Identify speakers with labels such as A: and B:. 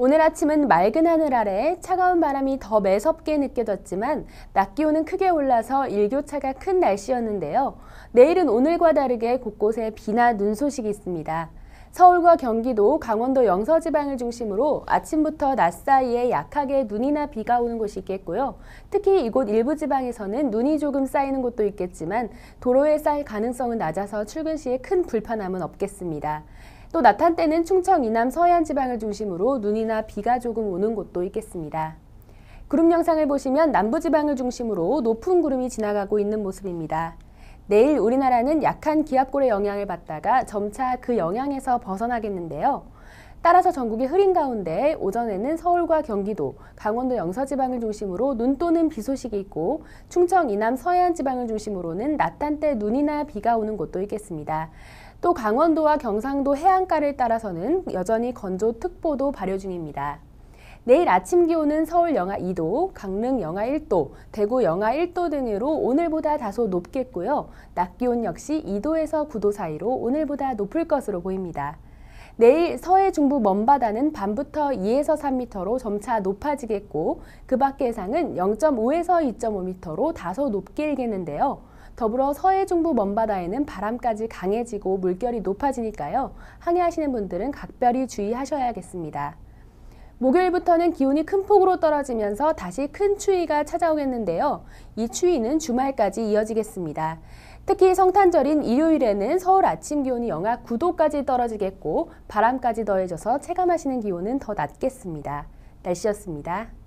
A: 오늘 아침은 맑은 하늘 아래 차가운 바람이 더 매섭게 느껴졌지만 낮 기온은 크게 올라서 일교차가 큰 날씨였는데요. 내일은 오늘과 다르게 곳곳에 비나 눈 소식이 있습니다. 서울과 경기도, 강원도 영서 지방을 중심으로 아침부터 낮 사이에 약하게 눈이나 비가 오는 곳이 있겠고요. 특히 이곳 일부 지방에서는 눈이 조금 쌓이는 곳도 있겠지만 도로에 쌓일 가능성은 낮아서 출근 시에 큰 불편함은 없겠습니다. 또 나탄 때는 충청 이남 서해안 지방을 중심으로 눈이나 비가 조금 오는 곳도 있겠습니다. 구름 영상을 보시면 남부 지방을 중심으로 높은 구름이 지나가고 있는 모습입니다. 내일 우리나라는 약한 기압골의 영향을 받다가 점차 그 영향에서 벗어나겠는데요. 따라서 전국이 흐린 가운데 오전에는 서울과 경기도, 강원도 영서 지방을 중심으로 눈 또는 비 소식이 있고 충청 이남 서해안 지방을 중심으로는 낮 단때 눈이나 비가 오는 곳도 있겠습니다. 또 강원도와 경상도 해안가를 따라서는 여전히 건조특보도 발효 중입니다. 내일 아침 기온은 서울 영하 2도, 강릉 영하 1도, 대구 영하 1도 등으로 오늘보다 다소 높겠고요. 낮 기온 역시 2도에서 9도 사이로 오늘보다 높을 것으로 보입니다. 내일 서해 중부 먼바다는 밤부터 2에서 3m로 점차 높아지겠고 그 밖의 해상은 0.5에서 2.5m로 다소 높게 일겠는데요. 더불어 서해 중부 먼바다에는 바람까지 강해지고 물결이 높아지니까요. 항해하시는 분들은 각별히 주의하셔야겠습니다. 목요일부터는 기온이 큰 폭으로 떨어지면서 다시 큰 추위가 찾아오겠는데요. 이 추위는 주말까지 이어지겠습니다. 특히 성탄절인 일요일에는 서울 아침 기온이 영하 9도까지 떨어지겠고 바람까지 더해져서 체감하시는 기온은 더 낮겠습니다. 날씨였습니다.